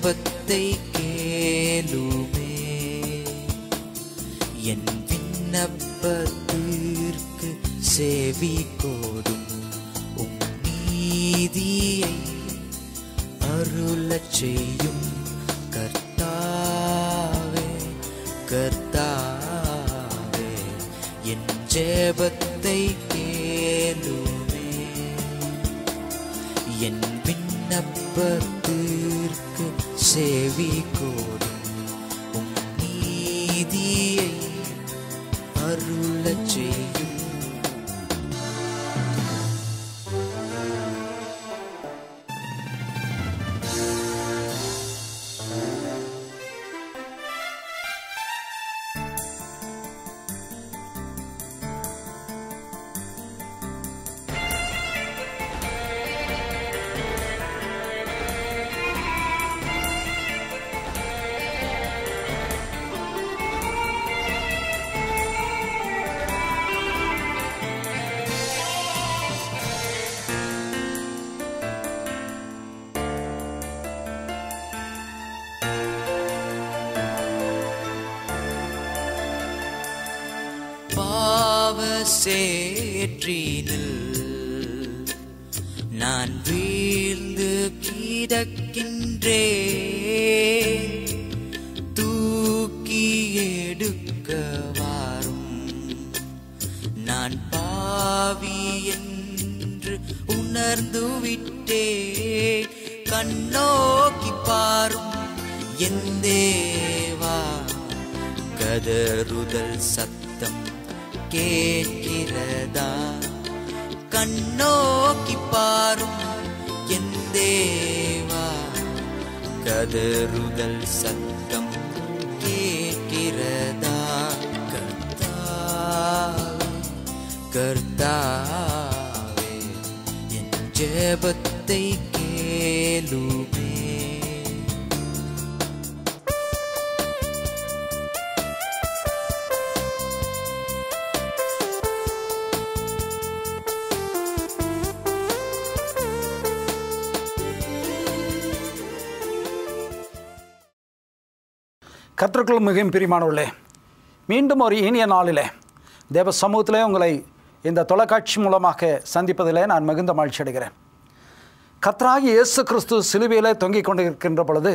ஜபத்தை கேளுமே என் விண்ணப்பத்திற்கு சேவி கோடும் உம் நீதியை அருளச் செய்யும் கர்த்தாவே கர்த்தாவே என் ஜபத்தை கேளுமே என் விண்ணப்பத்து கரத்திற்கு சேவி கோரும் உம் நீதியை அருளச் செய்யும் வேற்றினில் நான் வீழ்ந்து கீதக்கின்றே தூக்கி எடுக்க வாரும் நான் பாவி என்று உணர்ந்து விட்டே கண்ணோக்கி பாரும் என் தேவா கதறுதல் சத்தம் கேட்டு இருக்கிறதா கண்ணோக்கி பாரும் என் தேவா கதறுதல் சத்தம் கேட்கிறதா கர்த்தா கர்த்தாவே என் ஜபத்தை கேளுக கத்திற்குள் மிகவும் பிரியமானவர்களே மீண்டும் ஒரு இனிய நாளிலே தேவ சமூகத்திலே உங்களை இந்த தொலைக்காட்சி மூலமாக சந்திப்பதிலே நான் மிகுந்த மகிழ்ச்சி அடைகிறேன் கத்ராகி இயேசு கிறிஸ்து சிலுவையிலே தொங்கிக் கொண்டிருக்கின்ற பொழுது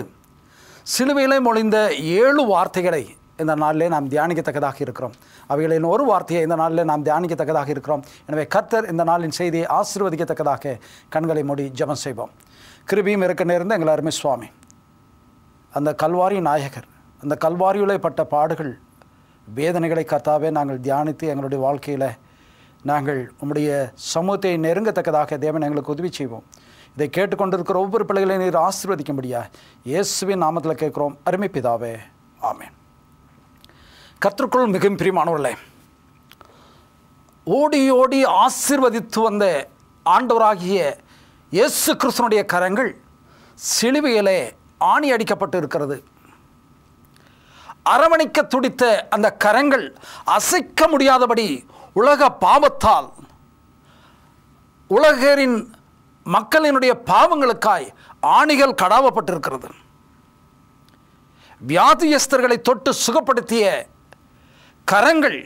சிலுவையிலே மொழிந்த ஏழு வார்த்தைகளை இந்த நாளிலே நாம் தியானிக்கத்தக்கதாக இருக்கிறோம் அவைகளின் ஒரு வார்த்தையை இந்த நாளிலே நாம் தியானிக்கத்தக்கதாக இருக்கிறோம் எனவே கத்தர் இந்த நாளின் செய்தியை ஆசீர்வதிக்கத்தக்கதாக கண்களை மூடி ஜபம் செய்வோம் கிருபியும் இருக்க நேர்ந்த எங்கள் அருமை சுவாமி அந்த கல்வாரி நாயகர் அந்த கல்வாரியிலே பட்ட பாடுகள் வேதனைகளை கத்தாவே நாங்கள் தியானித்து எங்களுடைய வாழ்க்கையில் நாங்கள் உம்முடைய சமூகத்தை நெருங்கத்தக்கதாக தேவன் எங்களுக்கு உதவி செய்வோம் இதை கேட்டுக்கொண்டிருக்கிற ஒவ்வொரு பிள்ளைகளையும் நீர் முடியா இயேசுவின் நாமத்தில் கேட்குறோம் அருமை பிதாவே ஆமேன் கத்திற்குள் மிகவும் பிரியமானவர்களே ஓடி ஓடி ஆசிர்வதித்து வந்த ஆண்டவராகிய இயேசு கிறிஸ்தனுடைய கரங்கள் சிலுவையிலே ஆணி அடிக்கப்பட்டு இருக்கிறது அரவணைக்க துடித்த அந்த கரங்கள் அசைக்க முடியாதபடி உலக பாவத்தால் உலகரின் மக்களினுடைய பாவங்களுக்காய் ஆணிகள் கடாவப்பட்டிருக்கிறது வியாதியஸ்தர்களை தொட்டு சுகப்படுத்திய கரங்கள்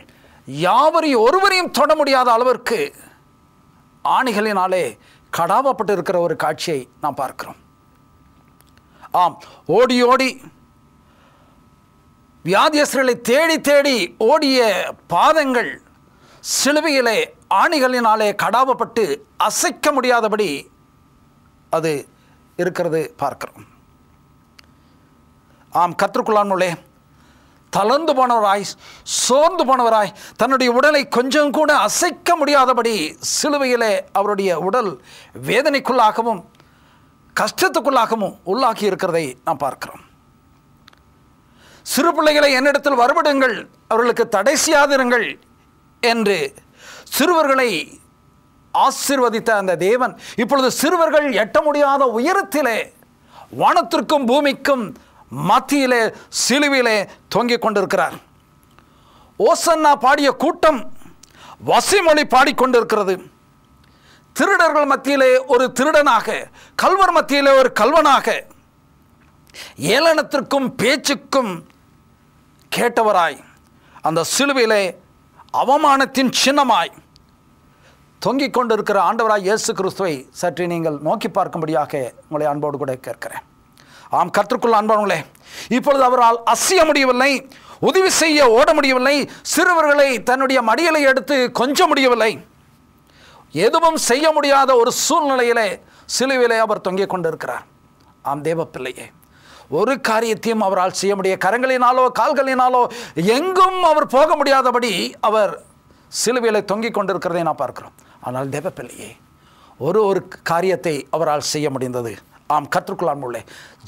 யாவரையும் ஒருவரையும் தொட முடியாத அளவிற்கு ஆணிகளினாலே கடாவப்பட்டிருக்கிற ஒரு காட்சியை நாம் பார்க்கிறோம் ஆம் ஓடி ஓடி வியாதியஸ்தர்களை தேடி தேடி ஓடிய பாதங்கள் சிலுவையிலே ஆணிகளினாலே கடாவப்பட்டு அசைக்க முடியாதபடி அது இருக்கிறது பார்க்கிறோம் ஆம் கற்றுக்குள்ளானுள்ளே தளர்ந்து போனவராய் சோர்ந்து போனவராய் தன்னுடைய உடலை கொஞ்சம் கூட அசைக்க முடியாதபடி சிலுவையிலே அவருடைய உடல் வேதனைக்குள்ளாகவும் கஷ்டத்துக்குள்ளாகவும் உள்ளாகி இருக்கிறதை நாம் பார்க்கிறோம் சிறு பிள்ளைகளை என்னிடத்தில் வருவிடுங்கள் அவர்களுக்கு தடை செய்யாதிருங்கள் என்று சிறுவர்களை ஆசிர்வதித்த அந்த தேவன் இப்பொழுது சிறுவர்கள் எட்ட முடியாத உயரத்திலே வானத்திற்கும் பூமிக்கும் மத்தியிலே சிலுவிலே தொங்கிக் கொண்டிருக்கிறார் ஓசன்னா பாடிய கூட்டம் வசிமொழி பாடிக்கொண்டிருக்கிறது திருடர்கள் மத்தியிலே ஒரு திருடனாக கல்வர் மத்தியிலே ஒரு கல்வனாக ஏளனத்திற்கும் பேச்சுக்கும் கேட்டவராய் அந்த சிலுவையிலே அவமானத்தின் சின்னமாய் தொங்கிக் கொண்டிருக்கிற ஆண்டவராய் இயேசு கிறிஸ்துவை சற்று நீங்கள் நோக்கி பார்க்கும்படியாக உங்களை அன்போடு கூட கேட்கிறேன் ஆம் கற்றுக்குள்ள அன்பானவங்களே இப்பொழுது அவரால் அசைய முடியவில்லை உதவி செய்ய ஓட முடியவில்லை சிறுவர்களை தன்னுடைய மடியலை எடுத்து கொஞ்ச முடியவில்லை எதுவும் செய்ய முடியாத ஒரு சூழ்நிலையிலே சிலுவிலே அவர் தொங்கிக் கொண்டிருக்கிறார் ஆம் தேவப்பிள்ளையே ஒரு காரியத்தையும் அவரால் செய்ய முடிய கரங்களினாலோ கால்களினாலோ எங்கும் அவர் போக முடியாதபடி அவர் சிலுவையில் தொங்கிக் கொண்டிருக்கிறதை நான் பார்க்கிறோம் ஆனால் தேவப்பிள்ளையே ஒரு ஒரு காரியத்தை அவரால் செய்ய முடிந்தது ஆம் கற்றுக்கொள்ளான் உள்ளே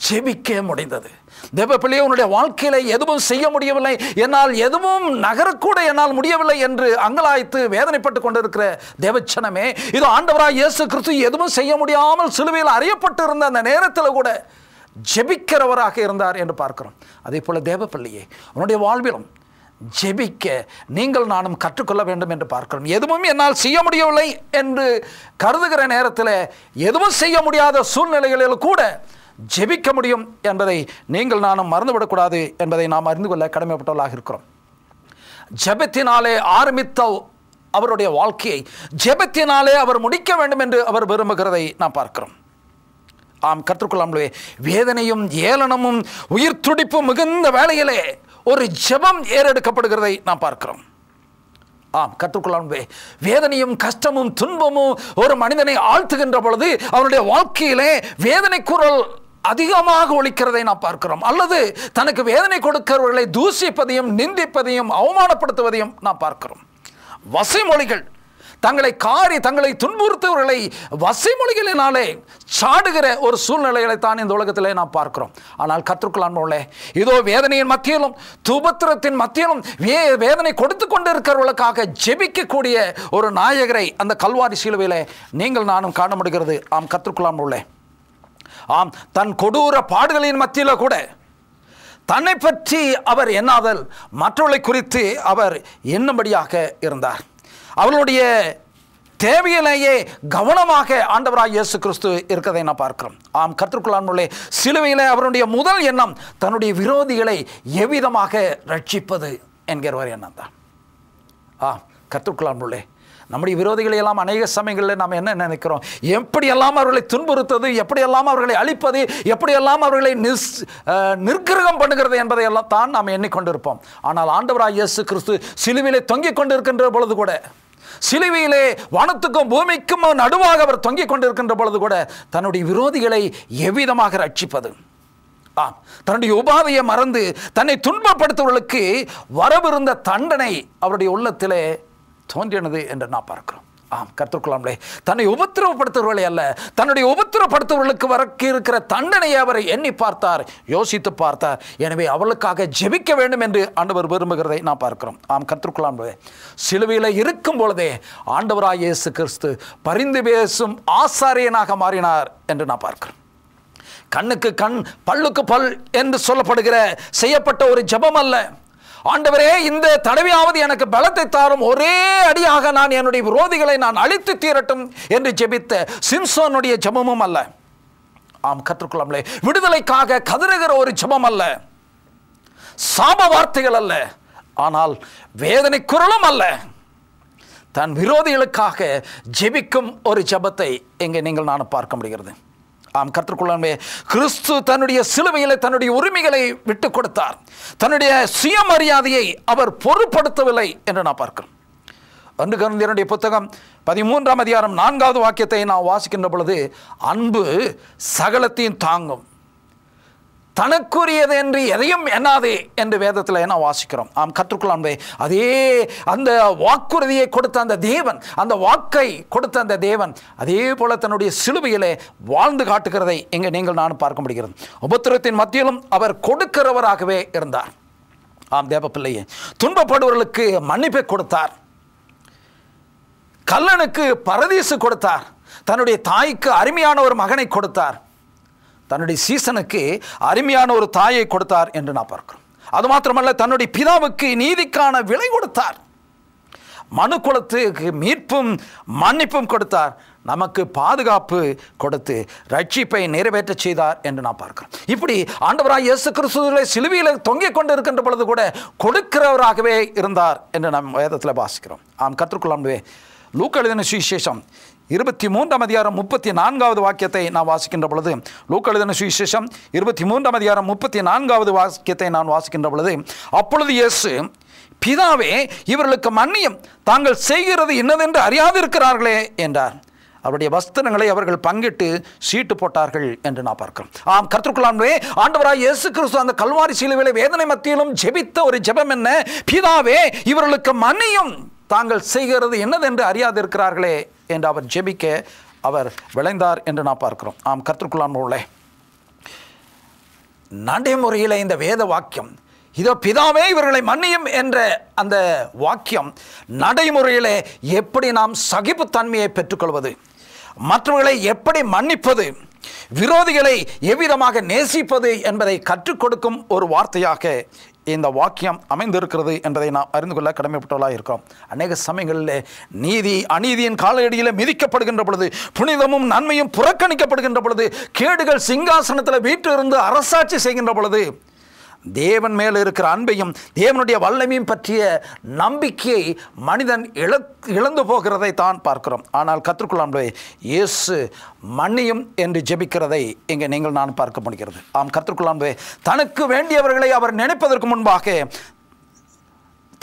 ஜெபிக்க முடிந்தது தேவ உன்னுடைய வாழ்க்கையில் எதுவும் செய்ய முடியவில்லை என்னால் எதுவும் நகரக்கூட என்னால் முடியவில்லை என்று அங்கலாய்த்து வேதனைப்பட்டு கொண்டிருக்கிற தேவச்சனமே இது ஆண்டவராக இயேசு கிறிஸ்து எதுவும் செய்ய முடியாமல் சிலுவையில் அறியப்பட்டு இருந்த அந்த நேரத்தில் கூட ஜெபிக்கிறவராக இருந்தார் என்று பார்க்கிறோம் அதே போல் தேவப்பள்ளியே அவனுடைய வாழ்விலும் ஜெபிக்க நீங்கள் நானும் கற்றுக்கொள்ள வேண்டும் என்று பார்க்கிறோம் எதுவும் என்னால் செய்ய முடியவில்லை என்று கருதுகிற நேரத்தில் எதுவும் செய்ய முடியாத சூழ்நிலைகளில் கூட ஜெபிக்க முடியும் என்பதை நீங்கள் நானும் மறந்துவிடக்கூடாது என்பதை நாம் அறிந்து கொள்ள கடமைப்பட்டவர்களாக இருக்கிறோம் ஜெபத்தினாலே ஆரம்பித்த அவருடைய வாழ்க்கையை ஜெபத்தினாலே அவர் முடிக்க வேண்டும் என்று அவர் விரும்புகிறதை நாம் பார்க்கிறோம் ஆம் கற்றுக்கொள்ளாமலே வேதனையும் ஏளனமும் உயிர் துடிப்பு மிகுந்த வேலையிலே ஒரு ஜெபம் ஏறெடுக்கப்படுகிறதை நாம் பார்க்கிறோம் ஆம் கற்றுக்கொள்ளாமலே வேதனையும் கஷ்டமும் துன்பமும் ஒரு மனிதனை ஆழ்த்துகின்ற பொழுது அவனுடைய வாழ்க்கையிலே வேதனை குரல் அதிகமாக ஒழிக்கிறதை நாம் பார்க்கிறோம் அல்லது தனக்கு வேதனை கொடுக்கிறவர்களை தூசிப்பதையும் நிந்திப்பதையும் அவமானப்படுத்துவதையும் நாம் பார்க்கிறோம் வசை மொழிகள் தங்களை காரி தங்களை துன்புறுத்தவர்களை வசைமொழிகளினாலே சாடுகிற ஒரு சூழ்நிலைகளை தான் இந்த உலகத்தில் நாம் பார்க்கிறோம் ஆனால் உள்ளே இதோ வேதனையின் மத்தியிலும் துபத்திரத்தின் மத்தியிலும் வே வேதனை கொடுத்து கொண்டு இருக்கிறவர்களுக்காக ஜெபிக்கக்கூடிய ஒரு நாயகரை அந்த கல்வாரி சிலுவையில் நீங்கள் நானும் காண முடிகிறது ஆம் உள்ளே ஆம் தன் கொடூர பாடுகளின் மத்தியில் கூட தன்னை பற்றி அவர் எண்ணாதல் மற்றவர்களை குறித்து அவர் எண்ணும்படியாக இருந்தார் அவர்களுடைய தேவையிலேயே கவனமாக ஆண்டவராக இயேசு கிறிஸ்து இருக்கிறதை நான் பார்க்கிறோம் ஆம் கற்றுக்கொள்ளாமலே சிலுவையில் அவருடைய முதல் எண்ணம் தன்னுடைய விரோதிகளை எவ்விதமாக ரட்சிப்பது என்கிற ஒரு எண்ணம் தான் ஆ கற்றுக்கொள்ளாமலே நம்முடைய விரோதிகளை எல்லாம் அநேக சமயங்களில் நாம் என்ன நினைக்கிறோம் எப்படியெல்லாம் அவர்களை துன்புறுத்தது எப்படியெல்லாம் அவர்களை அழிப்பது எப்படியெல்லாம் அவர்களை நிஸ் நிர்கிரகம் பண்ணுகிறது என்பதை எல்லாம் தான் நாம் எண்ணிக்கொண்டிருப்போம் ஆனால் ஆண்டவராக இயேசு கிறிஸ்து சிலுவிலை தொங்கிக் கொண்டிருக்கின்ற பொழுது கூட சிலுவையிலே வானத்துக்கும் பூமிக்கும் நடுவாக அவர் தொங்கிக் கொண்டிருக்கின்ற பொழுது கூட தன்னுடைய விரோதிகளை எவ்விதமாக ரட்சிப்பது ஆம் தன்னுடைய உபாதையை மறந்து தன்னை துன்பப்படுத்துவர்களுக்கு வரவிருந்த தண்டனை அவருடைய உள்ளத்திலே தோன்றினது என்று நான் பார்க்கிறோம் ஆம் கற்றுக்கொள்ளாமலே தன்னை உபத்திரவப்படுத்துகிறவர்களை அல்ல தன்னுடைய உபத்திரவப்படுத்துவர்களுக்கு வரக்கு இருக்கிற தண்டனையை அவரை எண்ணி பார்த்தார் யோசித்து பார்த்தார் எனவே அவளுக்காக ஜெபிக்க வேண்டும் என்று ஆண்டவர் விரும்புகிறதை நான் பார்க்கிறோம் ஆம் கற்றுக்கொள்ளாமலே சிலுவையில் இருக்கும் பொழுதே ஆண்டவராக இயேசு கிறிஸ்து பரிந்து பேசும் ஆசாரியனாக மாறினார் என்று நான் பார்க்கிறேன் கண்ணுக்கு கண் பல்லுக்கு பல் என்று சொல்லப்படுகிற செய்யப்பட்ட ஒரு ஜபம் அல்ல ஆண்டவரே இந்த தடவையாவது எனக்கு பலத்தை தாரும் ஒரே அடியாக நான் என்னுடைய விரோதிகளை நான் அழித்து தீரட்டும் என்று ஜெபித்த சிம்சோனுடைய ஜபமும் அல்ல ஆம் கற்றுக்கொள்ளாமலே விடுதலைக்காக கதறுகிற ஒரு ஜபம் அல்ல சாப வார்த்தைகள் அல்ல ஆனால் வேதனை குரலும் அல்ல தன் விரோதிகளுக்காக ஜெபிக்கும் ஒரு ஜபத்தை இங்கே நீங்கள் நான் பார்க்க முடிகிறது ஆம் கற்றுக்கொள்ளாமே கிறிஸ்து தன்னுடைய சிலுவையில் தன்னுடைய உரிமைகளை விட்டு கொடுத்தார் தன்னுடைய சுயமரியாதையை அவர் பொருட்படுத்தவில்லை என்று நான் பார்க்கிறேன் அன்று கருந்தியனுடைய புத்தகம் பதிமூன்றாம் அதிகாரம் நான்காவது வாக்கியத்தை நான் வாசிக்கின்ற பொழுது அன்பு சகலத்தையும் தாங்கும் தனக்குரியது என்று எதையும் எண்ணாதே என்று வேதத்தில் என்ன வாசிக்கிறோம் ஆம் கற்றுக்குள்ள அதே அந்த வாக்குறுதியை கொடுத்த அந்த தேவன் அந்த வாக்கை கொடுத்த அந்த தேவன் அதே போல தன்னுடைய சிலுவையிலே வாழ்ந்து காட்டுகிறதை இங்கே நீங்கள் நானும் பார்க்க முடிகிறது உபத்திரத்தின் மத்தியிலும் அவர் கொடுக்கிறவராகவே இருந்தார் ஆம் தேவ பிள்ளையே துன்பப்படுவர்களுக்கு மன்னிப்பை கொடுத்தார் கல்லனுக்கு பரதீசு கொடுத்தார் தன்னுடைய தாய்க்கு அருமையான ஒரு மகனை கொடுத்தார் தன்னுடைய சீசனுக்கு அருமையான ஒரு தாயை கொடுத்தார் என்று நான் பார்க்கிறோம் அது மாத்திரமல்ல தன்னுடைய பிதாவுக்கு நீதிக்கான விலை கொடுத்தார் மனு குலத்துக்கு மீட்பும் மன்னிப்பும் கொடுத்தார் நமக்கு பாதுகாப்பு கொடுத்து ரட்சிப்பை நிறைவேற்ற செய்தார் என்று நான் பார்க்கிறேன் இப்படி ஆண்டவராய் இயேசு கிறிஸ்துவை சிலுவையில் தொங்கிக் கொண்டு இருக்கின்ற பொழுது கூட கொடுக்கிறவராகவே இருந்தார் என்று நாம் வேதத்தில் வாசிக்கிறோம் ஆம் கற்றுக்கொள்ளாமலே லூக்க சுவிசேஷம் இருபத்தி மூன்றாம் அதிகாரம் முப்பத்தி நான்காவது வாக்கியத்தை நான் வாசிக்கின்ற பொழுது லூக்கழுதன சுவிசேஷம் இருபத்தி மூன்றாம் அதிகாரம் முப்பத்தி நான்காவது வாக்கியத்தை நான் வாசிக்கின்ற பொழுது அப்பொழுது இயேசு பிதாவே இவர்களுக்கு மன்னியம் தாங்கள் செய்கிறது என்னதென்று இருக்கிறார்களே என்றார் அவருடைய வஸ்திரங்களை அவர்கள் பங்கிட்டு சீட்டு போட்டார்கள் என்று நான் பார்க்கிறேன் ஆம் கருத்துக்குள்ளாமே ஆண்டவராக இயேசு கிறிஸ்து அந்த கல்வாரி சிலுவையில் வேதனை மத்தியிலும் ஜெபித்த ஒரு ஜெபம் என்ன பிதாவே இவர்களுக்கு மன்னியும் தாங்கள் செய்கிறது என்னதென்று அறியாதிருக்கிறார்களே என்று அவர் ஜெபிக்க அவர் விளைந்தார் என்று நான் பார்க்கிறோம் ஆம் கற்றுக்குள்ளான் நடைமுறையில் இந்த வேத வாக்கியம் இதோ பிதாவே இவர்களை மன்னியும் என்ற அந்த வாக்கியம் நடைமுறையிலே எப்படி நாம் சகிப்புத்தன்மையை பெற்றுக்கொள்வது மற்றவர்களை எப்படி மன்னிப்பது விரோதிகளை எவ்விதமாக நேசிப்பது என்பதை கற்றுக் கொடுக்கும் ஒரு வார்த்தையாக இந்த வாக்கியம் அமைந்திருக்கிறது என்பதை நாம் அறிந்து கொள்ள கடமைப்பட்டவர்களாக இருக்கிறோம் அநேக சமயங்களில் நீதி அநீதியின் காலடியில் மிதிக்கப்படுகின்ற பொழுது புனிதமும் நன்மையும் புறக்கணிக்கப்படுகின்ற பொழுது கேடுகள் சிங்காசனத்தில் வீட்டிலிருந்து அரசாட்சி செய்கின்ற பொழுது தேவன் மேல் இருக்கிற அன்பையும் தேவனுடைய வல்லமையும் பற்றிய நம்பிக்கையை மனிதன் இழ இழந்து போகிறதை தான் பார்க்கிறோம் ஆனால் கற்றுக்கொள்ளாமலே இயேசு மன்னியும் என்று ஜெபிக்கிறதை இங்கே நீங்கள் நான் பார்க்க முடிகிறது ஆம் கற்றுக்கொள்ளாமலே தனக்கு வேண்டியவர்களை அவர் நினைப்பதற்கு முன்பாக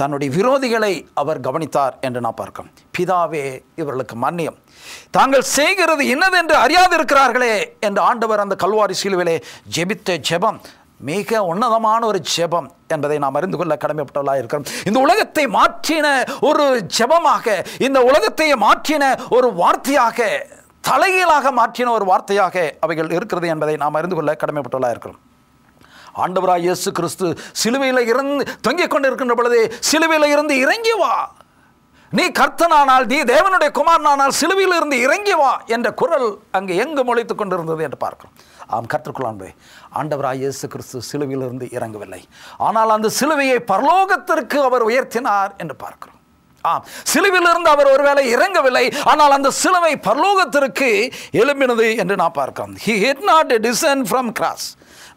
தன்னுடைய விரோதிகளை அவர் கவனித்தார் என்று நான் பார்க்கிறோம் பிதாவே இவர்களுக்கு மன்னியம் தாங்கள் செய்கிறது என்னது என்று அறியாது இருக்கிறார்களே என்று ஆண்டவர் அந்த கல்வாரி சீலுவிலே ஜெபித்த ஜெபம் மிக உன்னதமான ஒரு ஜெபம் என்பதை நாம் அறிந்து கொள்ள கடமைப்பட்டவர்களாக இருக்கிறோம் இந்த உலகத்தை மாற்றின ஒரு ஜெபமாக இந்த உலகத்தை மாற்றின ஒரு வார்த்தையாக தலைகீழாக மாற்றின ஒரு வார்த்தையாக அவைகள் இருக்கிறது என்பதை நாம் அறிந்து கொள்ள கடமைப்பட்டவர்களாக இருக்கிறோம் ஆண்டவராய் இயேசு கிறிஸ்து சிலுவையில் இருந்து தொங்கிக் கொண்டிருக்கின்ற பொழுது சிலுவையில் இருந்து இறங்கி வா நீ கர்த்தனானால் நீ தேவனுடைய குமாரனானால் சிலுவையில் இருந்து இறங்கி வா என்ற குரல் அங்கு எங்கு முளைத்துக் கொண்டிருந்தது என்று பார்க்கிறோம் ஆம் கற்றுக்கொள்ளான்பே ஆண்டவராய் இயேசு கிறிஸ்து சிலுவையிலிருந்து இறங்கவில்லை ஆனால் அந்த சிலுவையை பரலோகத்திற்கு அவர் உயர்த்தினார் என்று பார்க்கிறோம் ஆம் சிலுவிலிருந்து அவர் ஒருவேளை இறங்கவில்லை ஆனால் அந்த சிலுவை பரலோகத்திற்கு எழும்பினது என்று நான் பார்க்கிறோம் he hit not descend from cross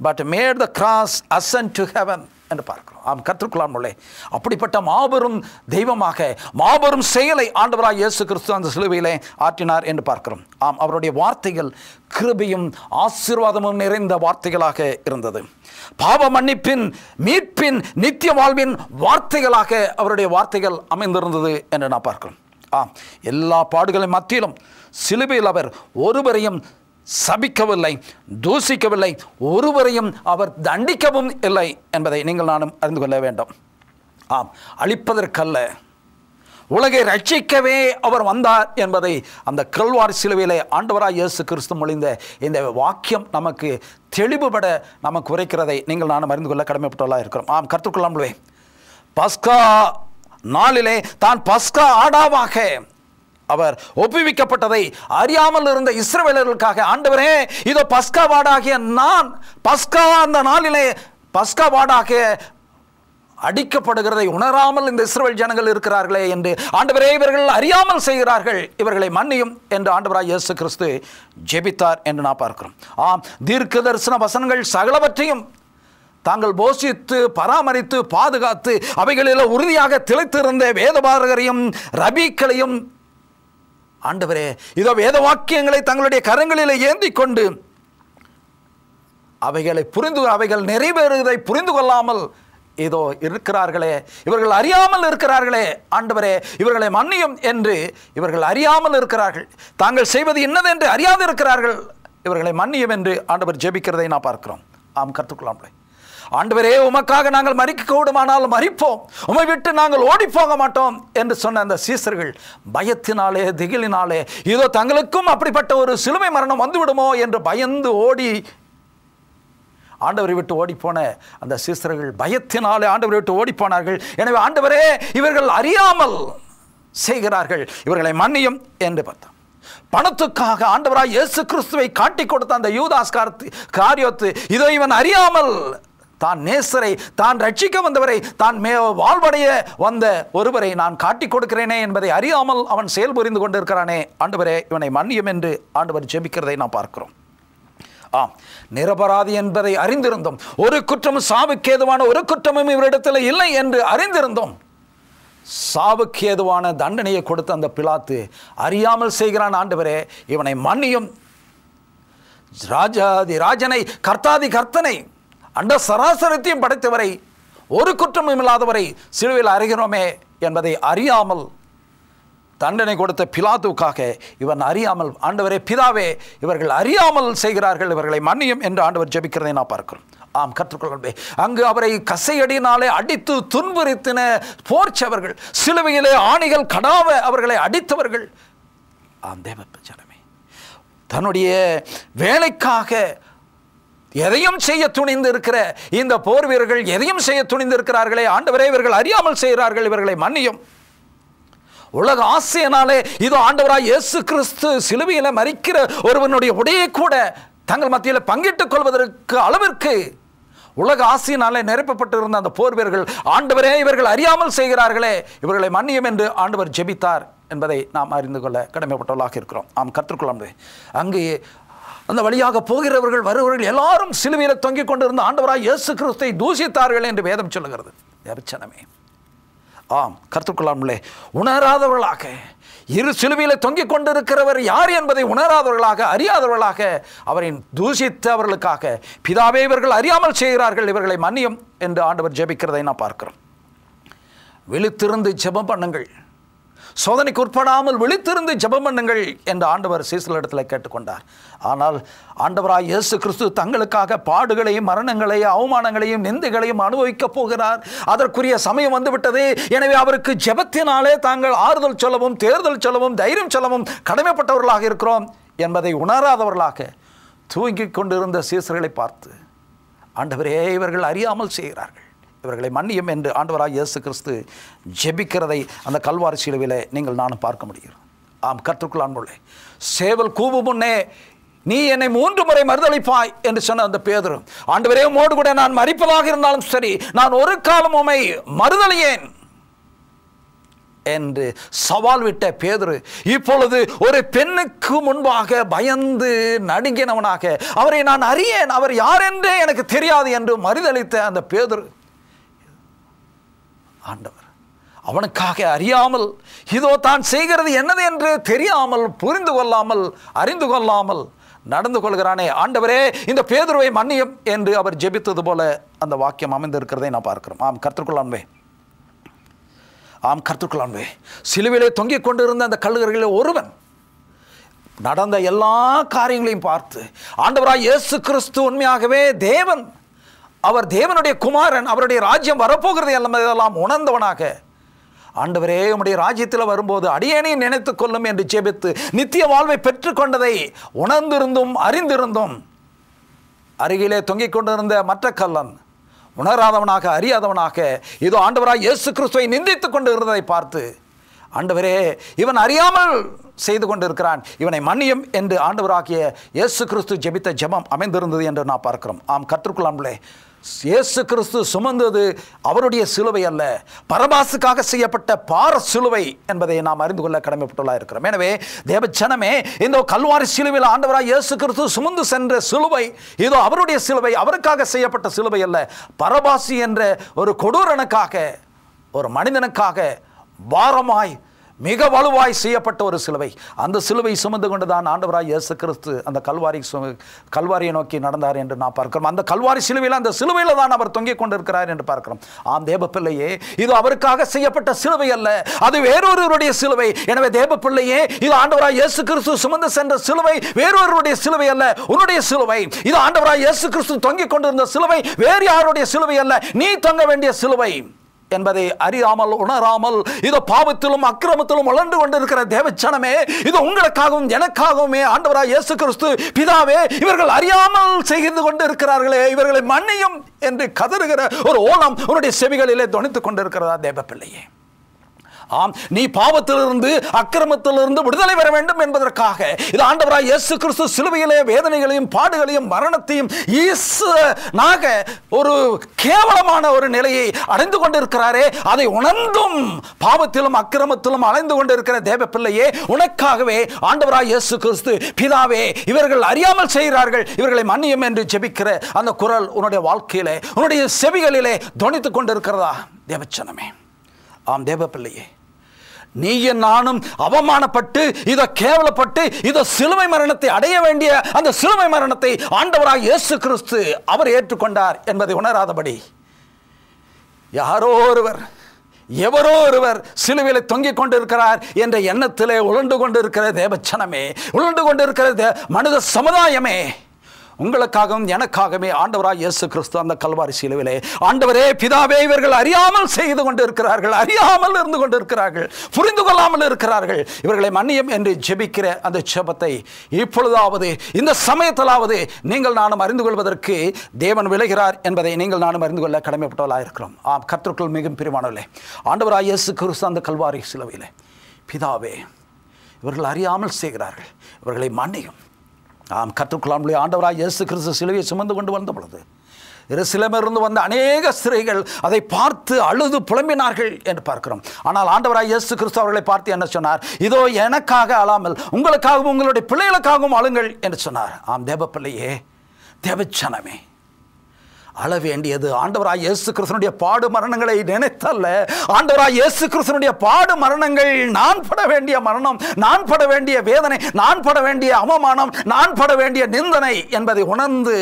but made the cross ascend to heaven என்று பார்க்கிறோம் ஆம் கற்றுக்கொள்ளாம் உள்ளே அப்படிப்பட்ட மாபெரும் தெய்வமாக மாபெரும் செயலை ஆண்டவராக இயேசு கிறிஸ்து அந்த சிலுவையிலே ஆற்றினார் என்று பார்க்கிறோம் ஆம் அவருடைய வார்த்தைகள் கிருபியும் ஆசீர்வாதமும் நிறைந்த வார்த்தைகளாக இருந்தது பாவ மன்னிப்பின் மீட்பின் நித்திய வாழ்வின் வார்த்தைகளாக அவருடைய வார்த்தைகள் அமைந்திருந்தது என்று நான் பார்க்கிறோம் ஆம் எல்லா பாடுகளின் மத்தியிலும் சிலுவையில் அவர் ஒருவரையும் சபிக்கவில்லை தூசிக்கவில்லை ஒருவரையும் அவர் தண்டிக்கவும் இல்லை என்பதை நீங்கள் நானும் அறிந்து கொள்ள வேண்டும் ஆம் அழிப்பதற்கல்ல உலகை ரட்சிக்கவே அவர் வந்தார் என்பதை அந்த கல்வார் சிலுவையிலே ஆண்டவராக இயேசு கிறிஸ்து மொழிந்த இந்த வாக்கியம் நமக்கு தெளிவுபட நமக்கு உரைக்கிறதை நீங்கள் நானும் அறிந்து கொள்ள கடமைப்பட்டவர்களாக இருக்கிறோம் ஆம் கற்றுக்கொள்ளாமலே பஸ்கா நாளிலே தான் பஸ்கா ஆடாவாக அவர் ஒப்புவிக்கப்பட்டதை அறியாமல் இருந்த இஸ்ரவேலர்களுக்காக ஆண்டவரே இதோ பஸ்காவாடாகிய நான் பஸ்கா அந்த நாளிலே பஸ்காவாடாகிய அடிக்கப்படுகிறதை உணராமல் இந்த இஸ்ரேல் ஜனங்கள் இருக்கிறார்களே என்று ஆண்டவரே இவர்கள் அறியாமல் செய்கிறார்கள் இவர்களை மன்னியும் என்று ஆண்டவராய் இயேசு கிறிஸ்து ஜெபித்தார் என்று நான் பார்க்கிறோம் ஆம் தீர்க்க தரிசன வசனங்கள் சகலவற்றையும் தாங்கள் போஷித்து பராமரித்து பாதுகாத்து அவைகளில் உறுதியாக திளைத்திருந்த வேதபாரகரையும் ரபிக்களையும் ஆண்டவரே இதோ வேத வாக்கியங்களை தங்களுடைய கரங்களில் ஏந்தி கொண்டு அவைகளை புரிந்து அவைகள் நிறைவேறுவதை புரிந்து கொள்ளாமல் ஏதோ இருக்கிறார்களே இவர்கள் அறியாமல் இருக்கிறார்களே ஆண்டவரே இவர்களை மன்னியும் என்று இவர்கள் அறியாமல் இருக்கிறார்கள் தாங்கள் செய்வது என்னதென்று அறியாது இருக்கிறார்கள் இவர்களை மன்னியும் என்று ஆண்டவர் ஜெபிக்கிறதை நான் பார்க்கிறோம் ஆம் கற்றுக்கொள்ளாமலே ஆண்டவரே உமக்காக நாங்கள் மறிக்க கூடுமானால் மறிப்போம் உமை விட்டு நாங்கள் ஓடி போக மாட்டோம் என்று சொன்ன அந்த சீசர்கள் பயத்தினாலே திகிலினாலே இதோ தங்களுக்கும் அப்படிப்பட்ட ஒரு சிலுமை மரணம் வந்துவிடுமோ என்று பயந்து ஓடி ஆண்டவரை விட்டு ஓடிப்போன அந்த சீசர்கள் பயத்தினாலே ஆண்டவரை விட்டு ஓடிப்போனார்கள் எனவே ஆண்டவரே இவர்கள் அறியாமல் செய்கிறார்கள் இவர்களை மன்னியும் என்று பார்த்தோம் பணத்துக்காக ஆண்டவராய் இயேசு கிறிஸ்துவை காட்டி கொடுத்த அந்த யூதாஸ் காரியத்து இதோ இவன் அறியாமல் தான் நேசரை தான் ரட்சிக்க வந்தவரை தான் மே வாழ்வடைய வந்த ஒருவரை நான் காட்டி கொடுக்கிறேனே என்பதை அறியாமல் அவன் செயல் புரிந்து கொண்டிருக்கிறானே ஆண்டவரே இவனை மன்னியம் என்று ஆண்டவர் ஜெபிக்கிறதை நாம் பார்க்கிறோம் ஆம் நிரபராதி என்பதை அறிந்திருந்தோம் ஒரு குற்றமும் சாவுக்கேதுவான ஒரு குற்றமும் இவரிடத்தில் இல்லை என்று அறிந்திருந்தோம் சாவுக்கு ஏதுவான தண்டனையை கொடுத்த அந்த பிளாத்து அறியாமல் செய்கிறான் ஆண்டவரே இவனை மன்னியும் ராஜாதி ராஜனை கர்த்தாதி கர்த்தனை அந்த சராசரத்தையும் படைத்தவரை ஒரு குற்றமும் இல்லாதவரை சிலுவையில் அறிகிறோமே என்பதை அறியாமல் தண்டனை கொடுத்த பிலாத்துக்காக இவன் அறியாமல் ஆண்டவரே பிதாவே இவர்கள் அறியாமல் செய்கிறார்கள் இவர்களை மன்னியும் என்று ஆண்டவர் ஜபிக்கிறதை நான் பார்க்கிறோம் ஆம் கற்றுக்கொள்ளவே அங்கு அவரை கசையடியினாலே அடித்து துன்புறுத்தின போர்ச்சவர்கள் சிலுவையிலே ஆணிகள் கடாவ அவர்களை அடித்தவர்கள் ஆம் தேவ ஜனமே தன்னுடைய வேலைக்காக எதையும் செய்ய துணிந்து இருக்கிற இந்த போர் வீரர்கள் எதையும் செய்ய துணிந்து இருக்கிறார்களே ஆண்டவரே இவர்கள் அறியாமல் செய்கிறார்கள் இவர்களை மன்னியும் உலக ஆசையினாலே இது ஆண்டவராய் இயேசு கிறிஸ்து சிலுவையில் மறிக்கிற ஒருவனுடைய உடையை கூட தங்கள் மத்தியில் பங்கிட்டுக் கொள்வதற்கு அளவிற்கு உலக ஆசையினாலே நிரப்பப்பட்டிருந்த அந்த போர் வீரர்கள் ஆண்டவரே இவர்கள் அறியாமல் செய்கிறார்களே இவர்களை மன்னியும் என்று ஆண்டவர் ஜெபித்தார் என்பதை நாம் அறிந்து கொள்ள கடமைப்பட்டவர்களாக இருக்கிறோம் நாம் கற்றுக்கொள்ள அங்கேயே அந்த வழியாக போகிறவர்கள் வருவர்கள் எல்லாரும் சிலுவையில் தொங்கிக் கொண்டிருந்த ஆண்டவராய் இயேசு கிறிஸ்தை தூசித்தார்கள் என்று வேதம் சொல்லுகிறது தேவச்சனமே ஆம் கற்றுக்கொள்ளாமலே உணராதவர்களாக இரு சிலுவையில் தொங்கிக் கொண்டிருக்கிறவர் யார் என்பதை உணராதவர்களாக அறியாதவர்களாக அவரை தூசித்தவர்களுக்காக பிதாவே இவர்கள் அறியாமல் செய்கிறார்கள் இவர்களை மன்னியும் என்று ஆண்டவர் ஜெபிக்கிறதை நான் பார்க்கிறோம் விழித்திருந்து ஜெபம் பண்ணுங்கள் சோதனைக்கு உட்படாமல் விழித்திருந்து ஜெபம் பண்ணுங்கள் என்று ஆண்டவர் இடத்துல கேட்டுக்கொண்டார் ஆனால் ஆண்டவராய் இயேசு கிறிஸ்து தங்களுக்காக பாடுகளையும் மரணங்களையும் அவமானங்களையும் நிந்தைகளையும் அனுபவிக்கப் போகிறார் அதற்குரிய சமயம் வந்துவிட்டது எனவே அவருக்கு ஜெபத்தினாலே தாங்கள் ஆறுதல் சொல்லவும் தேர்தல் சொல்லவும் தைரியம் சொல்லவும் கடமைப்பட்டவர்களாக இருக்கிறோம் என்பதை உணராதவர்களாக தூங்கி கொண்டிருந்த சீசர்களை பார்த்து ஆண்டவரே இவர்கள் அறியாமல் செய்கிறார்கள் இவர்களை மன்னியும் என்று ஆண்டவராக இயேசு கிறிஸ்து ஜெபிக்கிறதை அந்த கல்வாரி சிலுவையில் நீங்கள் நானும் பார்க்க முடிகிறது ஆம் கற்றுக்குள் அன்புள்ளே சேவல் கூவு முன்னே நீ என்னை மூன்று முறை மறுதளிப்பாய் என்று சொன்ன அந்த பேதரும் ஆண்டவரே மோடு கூட நான் மறிப்பதாக இருந்தாலும் சரி நான் ஒரு காலம் உமை மறுதளியேன் என்று சவால் விட்ட பேதரு இப்பொழுது ஒரு பெண்ணுக்கு முன்பாக பயந்து நடுங்கினவனாக அவரை நான் அறியேன் அவர் யார் என்றே எனக்கு தெரியாது என்று மறுதளித்த அந்த பேதரு ஆண்டவர் அவனுக்காக அறியாமல் இதோ தான் செய்கிறது என்னது என்று தெரியாமல் புரிந்து கொள்ளாமல் அறிந்து கொள்ளாமல் நடந்து கொள்கிறானே ஆண்டவரே இந்த பேதுருவை மன்னியம் என்று அவர் ஜெபித்தது போல அந்த வாக்கியம் அமைந்திருக்கிறதை நான் பார்க்கிறோம் ஆம் கற்றுக்கொள்ளான்வே ஆம் கற்றுக்கொள்ளான்வே சிலுவிலே தொங்கிக் கொண்டிருந்த அந்த கல்லுகளில் ஒருவன் நடந்த எல்லா காரியங்களையும் பார்த்து ஆண்டவராய் இயேசு கிறிஸ்து உண்மையாகவே தேவன் அவர் தேவனுடைய குமாரன் அவருடைய ராஜ்யம் வரப்போகிறது எல்லாம் இதெல்லாம் உணர்ந்தவனாக ஆண்டவரே உடைய ராஜ்யத்தில் வரும்போது அடியேனை நினைத்து கொள்ளும் என்று ஜெபித்து நித்திய வாழ்வை பெற்றுக்கொண்டதை உணர்ந்திருந்தும் அறிந்திருந்தும் அருகிலே தொங்கிக் கொண்டிருந்த மற்ற கல்லன் உணராதவனாக அறியாதவனாக இது ஆண்டவராக இயேசு கிறிஸ்துவை நிந்தித்து கொண்டு இருந்ததை பார்த்து ஆண்டவரே இவன் அறியாமல் செய்து கொண்டிருக்கிறான் இவனை மன்னியும் என்று ஆண்டவராகிய இயேசு கிறிஸ்து ஜெபித்த ஜெபம் அமைந்திருந்தது என்று நான் பார்க்கிறோம் ஆம் கற்றுக்கொள்ளாமலே இயேசு கிறிஸ்து சுமந்தது அவருடைய சிலுவை அல்ல பரபாசுக்காக செய்யப்பட்ட பார சிலுவை என்பதை நாம் அறிந்து கொள்ள கடமைப்பட்டுள்ளா இருக்கிறோம் எனவே தேவச்சனமே இந்த கல்வாரி சிலுவையில் ஆண்டவராக இயேசு கிறிஸ்து சுமந்து சென்ற சிலுவை இதோ அவருடைய சிலுவை அவருக்காக செய்யப்பட்ட சிலுவை அல்ல பரபாசி என்ற ஒரு கொடூரனுக்காக ஒரு மனிதனுக்காக பாரமாய் மிக வலுவாய் செய்யப்பட்ட ஒரு சிலுவை அந்த சிலுவை சுமந்து கொண்டு தான் ஆண்டவராய் இயேசு கிறிஸ்து அந்த கல்வாரி கல்வாரியை நோக்கி நடந்தார் என்று நான் பார்க்கிறோம் அந்த கல்வாரி சிலுவையில் அந்த சிலுவையில் தான் அவர் தொங்கிக் கொண்டிருக்கிறார் என்று பார்க்கிறோம் ஆம் தேவ பிள்ளையே இது அவருக்காக செய்யப்பட்ட சிலுவை அல்ல அது வேறொருவருடைய சிலுவை எனவே தேவ பிள்ளையே இது ஆண்டவராய் இயேசு கிறிஸ்து சுமந்து சென்ற சிலுவை வேறொருவருடைய சிலுவை அல்ல உன்னுடைய சிலுவை இது ஆண்டவராய் இயேசு கிறிஸ்து தொங்கிக் கொண்டிருந்த சிலுவை வேறு யாருடைய சிலுவை அல்ல நீ தொங்க வேண்டிய சிலுவை என்பதை அறியாமல் உணராமல் இதோ பாவத்திலும் அக்கிரமத்திலும் வளர்ந்து கொண்டிருக்கிற தேவச்சனமே இது உங்களுக்காகவும் எனக்காகவுமே ஆண்டவராக இயேசு கிறிஸ்து பிதாவே இவர்கள் அறியாமல் செய்து கொண்டு இருக்கிறார்களே இவர்களை மன்னியும் என்று கதறுகிற ஒரு ஓலம் உன்னுடைய செவிகளிலே துணித்துக் கொண்டிருக்கிறதா தேவ பிள்ளையே ஆம் நீ பாவத்திலிருந்து அக்கிரமத்திலிருந்து விடுதலை பெற வேண்டும் என்பதற்காக இது ஆண்டவராய் இயேசு கிறிஸ்து சிலுவையிலே வேதனைகளையும் பாடுகளையும் மரணத்தையும் ஈஸனாக ஒரு கேவலமான ஒரு நிலையை அடைந்து கொண்டிருக்கிறாரே அதை உணர்ந்தும் பாவத்திலும் அக்கிரமத்திலும் அலைந்து கொண்டிருக்கிற தேவ பிள்ளையே உனக்காகவே ஆண்டவராய் இயேசு கிறிஸ்து பிதாவே இவர்கள் அறியாமல் செய்கிறார்கள் இவர்களை மன்னியம் என்று ஜெபிக்கிற அந்த குரல் உன்னுடைய வாழ்க்கையிலே உன்னுடைய செவிகளிலே துணித்துக் கொண்டிருக்கிறதா தேவச்சனமே ஆம் தேவ பிள்ளையே நீயும் நானும் அவமானப்பட்டு இதை கேவலப்பட்டு இதை சிலுவை மரணத்தை அடைய வேண்டிய அந்த சிலுவை மரணத்தை ஆண்டவராக இயேசு கிறிஸ்து அவர் ஏற்றுக்கொண்டார் என்பதை உணராதபடி யாரோ ஒருவர் எவரோ ஒருவர் சிலுவிலை தொங்கிக் கொண்டிருக்கிறார் என்ற எண்ணத்திலே உழண்டு கொண்டிருக்கிற தேவச்சனமே உழண்டு கொண்டிருக்கிற மனித சமுதாயமே உங்களுக்காகவும் எனக்காகவே ஆண்டவராக இயேசு கிறிஸ்து அந்த கல்வாரி சிலுவிலே ஆண்டவரே பிதாவே இவர்கள் அறியாமல் செய்து கொண்டு இருக்கிறார்கள் அறியாமல் இருந்து கொண்டு இருக்கிறார்கள் புரிந்து கொள்ளாமல் இருக்கிறார்கள் இவர்களை மன்னியம் என்று ஜெபிக்கிற அந்த ஜெபத்தை இப்பொழுதாவது இந்த சமயத்திலாவது நீங்கள் நானும் அறிந்து கொள்வதற்கு தேவன் விளைகிறார் என்பதை நீங்கள் நானும் அறிந்து கொள்ள கடமைப்பட்டவர்களாக இருக்கிறோம் ஆம் கத்திற்குள் மிகவும் பிரிவானவில்லை ஆண்டவராக இயேசு கிறிஸ்து அந்த கல்வாரி சிலுவையில் பிதாவே இவர்கள் அறியாமல் செய்கிறார்கள் இவர்களை மன்னியும் நாம் கற்றுக்கொள்ளாமலே ஆண்டவராக இயேசு கிறிஸ்து சிலுவையை சுமந்து கொண்டு வந்த பொழுது எருசிலமிருந்து வந்த அநேக சிறைகள் அதை பார்த்து அழுது புலம்பினார்கள் என்று பார்க்கிறோம் ஆனால் ஆண்டவராக இயேசு கிறிஸ்து அவர்களை பார்த்து என்ன சொன்னார் இதோ எனக்காக அழாமல் உங்களுக்காகவும் உங்களுடைய பிள்ளைகளுக்காகவும் அழுங்கள் என்று சொன்னார் ஆம் தேவப்பிள்ளையே தேவச்சனமே அழ வேண்டியது ஆண்டவராய் இயேசு கிருஷ்ணனுடைய பாடு மரணங்களை நினைத்தல்ல ஆண்டவராய் இயேசு கிருஷ்ணனுடைய பாடு மரணங்கள் நான் பட வேண்டிய மரணம் நான் பட வேண்டிய வேதனை நான் பட வேண்டிய அவமானம் நான் பட வேண்டிய நிந்தனை என்பதை உணர்ந்து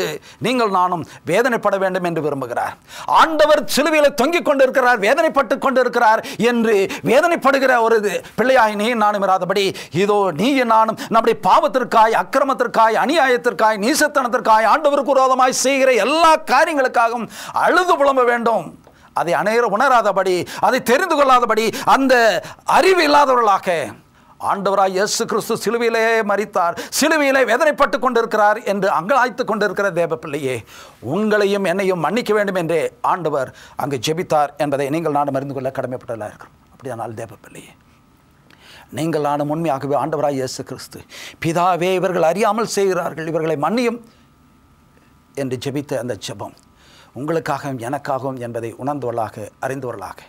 நீங்கள் நானும் வேதனைப்பட வேண்டும் என்று விரும்புகிறார் ஆண்டவர் சிலுவையில் தொங்கிக் கொண்டிருக்கிறார் வேதனைப்பட்டு கொண்டிருக்கிறார் என்று வேதனைப்படுகிற ஒரு பிள்ளையாய் நீ நானும் இராதபடி இதோ நீ நானும் நம்முடைய பாவத்திற்காய் அக்கிரமத்திற்காய் அநியாயத்திற்காய் நீசத்தனத்திற்காய் ஆண்டவருக்கு விரோதமாய் செய்கிற எல்லா காரியங்களும் பிள்ளைகளுக்காகவும் அழுது புலம்ப வேண்டும் அதை அனைவரும் உணராதபடி அதை தெரிந்து கொள்ளாதபடி அந்த அறிவு இல்லாதவர்களாக ஆண்டவராய் இயேசு கிறிஸ்து சிலுவையிலே மறித்தார் சிலுவையிலே வேதனைப்பட்டு கொண்டிருக்கிறார் என்று அங்கலாய்த்து கொண்டிருக்கிற தேவ பிள்ளையே உங்களையும் என்னையும் மன்னிக்க வேண்டும் என்றே ஆண்டவர் அங்கு ஜெபித்தார் என்பதை நீங்கள் நானும் அறிந்து கொள்ள கடமைப்பட்டதாக இருக்கிறோம் அப்படியானால் தேவ பிள்ளையே நீங்கள் நானும் உண்மையாகவே ஆண்டவராய் இயேசு கிறிஸ்து பிதாவே இவர்கள் அறியாமல் செய்கிறார்கள் இவர்களை மன்னியும் என்று ஜெபித்த அந்த ஜெபம் உங்களுக்காகவும் எனக்காகவும் என்பதை உணர்ந்தவர்களாக அறிந்தவர்களாக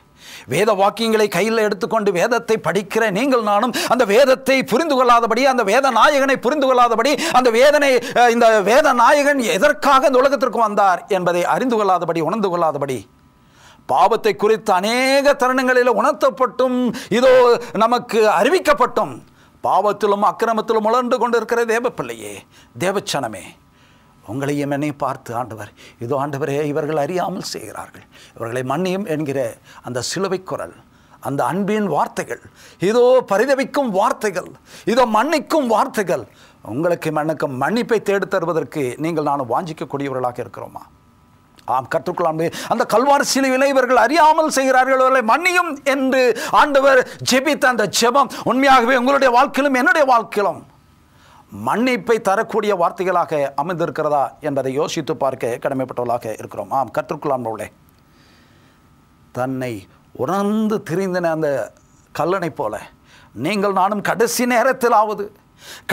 வேத வாக்கியங்களை கையில் எடுத்துக்கொண்டு வேதத்தை படிக்கிற நீங்கள் நானும் அந்த வேதத்தை புரிந்து கொள்ளாதபடி அந்த வேத நாயகனை புரிந்து கொள்ளாதபடி அந்த வேதனை இந்த வேத நாயகன் எதற்காக இந்த உலகத்திற்கு வந்தார் என்பதை அறிந்து கொள்ளாதபடி உணர்ந்து கொள்ளாதபடி பாவத்தை குறித்து அநேக தருணங்களில் உணர்த்தப்பட்டும் இதோ நமக்கு அறிவிக்கப்பட்டும் பாவத்திலும் அக்கிரமத்திலும் உழன்று கொண்டிருக்கிற தேவப்பிள்ளையே தேவச்சனமே உங்களையும் என்னை பார்த்து ஆண்டவர் இதோ ஆண்டவரே இவர்கள் அறியாமல் செய்கிறார்கள் இவர்களை மன்னியும் என்கிற அந்த சிலுவை குரல் அந்த அன்பின் வார்த்தைகள் இதோ பரிதவிக்கும் வார்த்தைகள் இதோ மன்னிக்கும் வார்த்தைகள் உங்களுக்கு மண்ணுக்கு மன்னிப்பை தேடித் தருவதற்கு நீங்கள் நானும் வாஞ்சிக்கக்கூடியவர்களாக இருக்கிறோமா ஆம் கற்றுக்கொள்ளாம் அந்த கல்வார் சிலுவிலை இவர்கள் அறியாமல் செய்கிறார்கள் இவர்களை மன்னியும் என்று ஆண்டவர் ஜெபித்த அந்த ஜெபம் உண்மையாகவே உங்களுடைய வாழ்க்கையிலும் என்னுடைய வாழ்க்கையிலும் மன்னிப்பை தரக்கூடிய வார்த்தைகளாக அமைந்திருக்கிறதா என்பதை யோசித்து பார்க்க கடமைப்பட்டவர்களாக இருக்கிறோம் ஆம் கற்றுக்கொள்ளாம் உள்ளே தன்னை உணர்ந்து திரிந்தின அந்த கல்லணை போல நீங்கள் நானும் கடைசி நேரத்திலாவது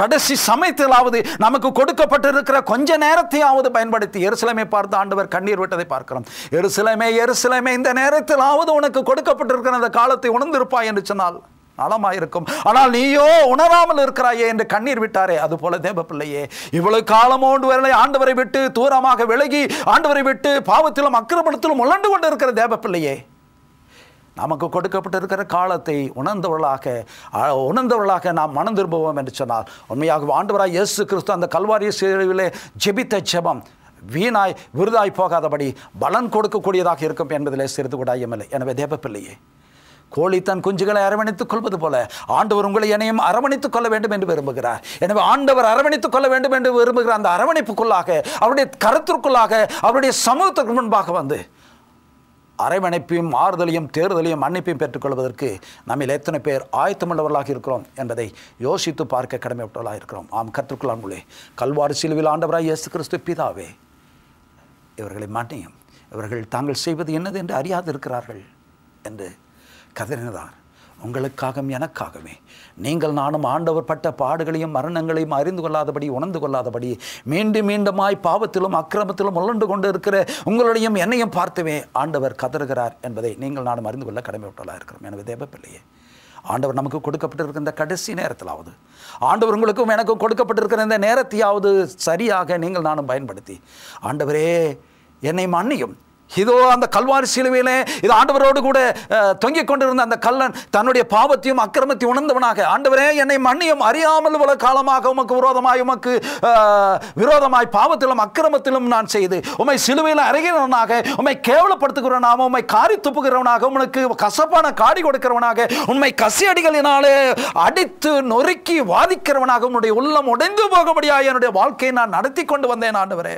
கடைசி சமயத்திலாவது நமக்கு கொடுக்கப்பட்டிருக்கிற கொஞ்ச நேரத்தையாவது பயன்படுத்தி எருசலமை பார்த்து ஆண்டவர் கண்ணீர் விட்டதை பார்க்கிறோம் எருசலமே எருசலமே இந்த நேரத்திலாவது உனக்கு கொடுக்கப்பட்டிருக்கிற அந்த காலத்தை உணர்ந்திருப்பாய் என்று சொன்னால் நலமாயிருக்கும் ஆனால் நீயோ உணராமல் இருக்கிறாயே என்று கண்ணீர் விட்டாரே அது போல தேவ பிள்ளையே இவ்வளவு காலம் ஓண்டு வரலை ஆண்டவரை விட்டு தூரமாக விலகி ஆண்டவரை விட்டு பாவத்திலும் அக்கிரமணத்திலும் உழண்டு கொண்டு இருக்கிற தேவ பிள்ளையே நமக்கு கொடுக்கப்பட்டிருக்கிற காலத்தை உணர்ந்தவர்களாக உணர்ந்தவர்களாக நாம் மனம் திரும்புவோம் என்று சொன்னால் உண்மையாக ஆண்டவராய் இயேசு கிறிஸ்து அந்த கல்வாரிய சீரழிவிலே ஜெபித்த ஜெபம் வீணாய் விருதாய் போகாதபடி பலன் கொடுக்கக்கூடியதாக இருக்கும் என்பதிலே சிறிது கூட ஐயமில்லை எனவே தேவப்பிள்ளையே கோழி தன் குஞ்சுகளை அரவணைத்துக் கொள்வது போல ஆண்டவர் உங்களை என்னையும் அரவணைத்துக் கொள்ள வேண்டும் என்று விரும்புகிறார் எனவே ஆண்டவர் அரவணைத்துக் கொள்ள வேண்டும் என்று விரும்புகிற அந்த அரவணைப்புக்குள்ளாக அவருடைய கருத்திற்குள்ளாக அவருடைய சமூகத்திற்கு முன்பாக வந்து அரவணைப்பையும் ஆறுதலையும் தேர்தலையும் மன்னிப்பையும் பெற்றுக்கொள்வதற்கு நம்மில் எத்தனை பேர் ஆயத்தமுள்ளவர்களாக இருக்கிறோம் என்பதை யோசித்து பார்க்க கடமைப்பட்டவர்களாக இருக்கிறோம் ஆம் உள்ளே கல்வாறு சிலுவில் ஆண்டவராய் இயேசு கிறிஸ்து பிதாவே இவர்களை மன்னியும் இவர்கள் தாங்கள் செய்வது என்னது என்று அறியாது இருக்கிறார்கள் என்று கதறினார் உங்களுக்காகவும் எனக்காகவே நீங்கள் நானும் ஆண்டவர் பட்ட பாடுகளையும் மரணங்களையும் அறிந்து கொள்ளாதபடி உணர்ந்து கொள்ளாதபடி மீண்டும் மீண்டுமாய் பாவத்திலும் அக்கிரமத்திலும் உழண்டு கொண்டு இருக்கிற உங்களுடையும் என்னையும் பார்த்துவே ஆண்டவர் கதறுகிறார் என்பதை நீங்கள் நானும் அறிந்து கொள்ள கடமை விட்டலாக இருக்கிறோம் எனவே தேவப்பிள்ளையே ஆண்டவர் நமக்கு கொடுக்கப்பட்டிருக்கிற இந்த கடைசி நேரத்திலாவது ஆண்டவர் உங்களுக்கும் எனக்கும் கொடுக்கப்பட்டிருக்கிற இந்த நேரத்தையாவது சரியாக நீங்கள் நானும் பயன்படுத்தி ஆண்டவரே என்னை மன்னியும் இதோ அந்த கல்வாரி சிலுவையிலே இது ஆண்டவரோடு கூட தொங்கிக் கொண்டிருந்த அந்த கல்லன் தன்னுடைய பாவத்தையும் அக்கிரமத்தையும் உணர்ந்தவனாக ஆண்டவரே என்னை மன்னியும் அறியாமல் உள்ள காலமாக உமக்கு விரோதமாய் உமக்கு விரோதமாய் பாவத்திலும் அக்கிரமத்திலும் நான் செய்து உமை சிலுவையில் அறைகிறவனாக உமை கேவலப்படுத்துகிறவனாக உமை காரி துப்புகிறவனாக உனக்கு கசப்பான காடி கொடுக்கிறவனாக உண்மை அடிகளினாலே அடித்து நொறுக்கி வாதிக்கிறவனாக உன்னுடைய உள்ளம் உடைந்து போகும்படியாக என்னுடைய வாழ்க்கையை நான் நடத்தி கொண்டு வந்தேன் ஆண்டவரே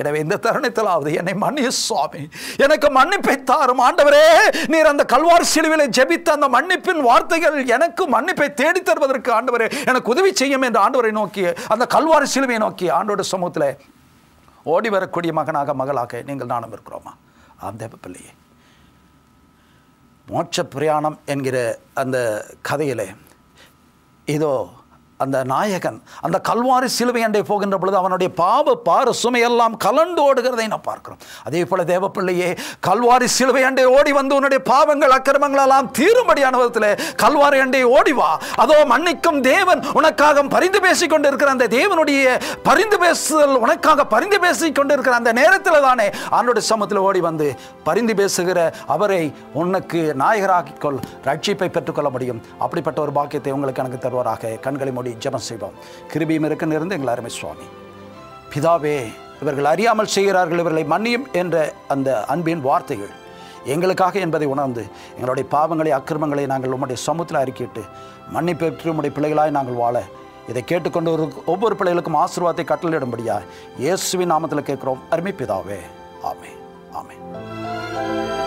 எனவே இந்த தருணத்திலாவது என்னை மன்னிய சுவாமி எனக்கு மன்னிப்பை தாரும் ஆண்டவரே நீர் அந்த கல்வார் சிலுவில ஜெபித்த அந்த மன்னிப்பின் வார்த்தைகள் எனக்கு மன்னிப்பை தேடி தருவதற்கு ஆண்டவரே எனக்கு உதவி செய்யும் என்று ஆண்டவரை நோக்கி அந்த கல்வார் சிலுவையை நோக்கி ஆண்டோட சமூகத்தில் ஓடி வரக்கூடிய மகனாக மகளாக நீங்கள் நானும் இருக்கிறோமா ஆம் தேவ பிள்ளையே மோட்ச பிரயாணம் என்கிற அந்த கதையில் இதோ அந்த நாயகன் அந்த கல்வாரி சிலுவை அண்டை போகின்ற பொழுது அவனுடைய பாவ பார சுமையெல்லாம் கலண்டு ஓடுகிறதை நான் பார்க்கிறோம் அதே போல தேவப்பிள்ளையே கல்வாரி சிலுவை அண்டை ஓடி வந்து உன்னுடைய பாவங்கள் அக்கிரமங்கள் எல்லாம் தீரும்படியான விதத்தில் கல்வாரி அண்டை ஓடி வா அதோ மன்னிக்கும் தேவன் உனக்காக பரிந்து பேசிக் கொண்டிருக்கிற அந்த தேவனுடைய பரிந்து பேசுதல் உனக்காக பரிந்து பேசிக் கொண்டிருக்கிற அந்த நேரத்தில் தானே அவனுடைய சமத்தில் ஓடி வந்து பரிந்து பேசுகிற அவரை உனக்கு நாயகராக்கிக்கொள் ரட்சிப்பை பெற்றுக்கொள்ள முடியும் அப்படிப்பட்ட ஒரு பாக்கியத்தை உங்களுக்கு எனக்கு தருவாராக கண்களை மூடி சொல்லி ஜபம் செய்வோம் கிருபியும் இருக்க நிறந்து எங்கள் அருமை சுவாமி பிதாவே இவர்கள் அறியாமல் செய்கிறார்கள் இவர்களை மன்னியும் என்ற அந்த அன்பின் வார்த்தைகள் எங்களுக்காக என்பதை உணர்ந்து எங்களுடைய பாவங்களை அக்கிரமங்களை நாங்கள் உம்முடைய சமூகத்தில் அறிக்கிட்டு மன்னிப்பு பெற்று உம்முடைய பிள்ளைகளாய் நாங்கள் வாழ இதை கேட்டுக்கொண்டு ஒரு ஒவ்வொரு பிள்ளைகளுக்கும் ஆசீர்வாதத்தை கட்டளையிடும்படியா இயேசுவின் நாமத்தில் கேட்குறோம் அருமை பிதாவே ஆமே ஆமே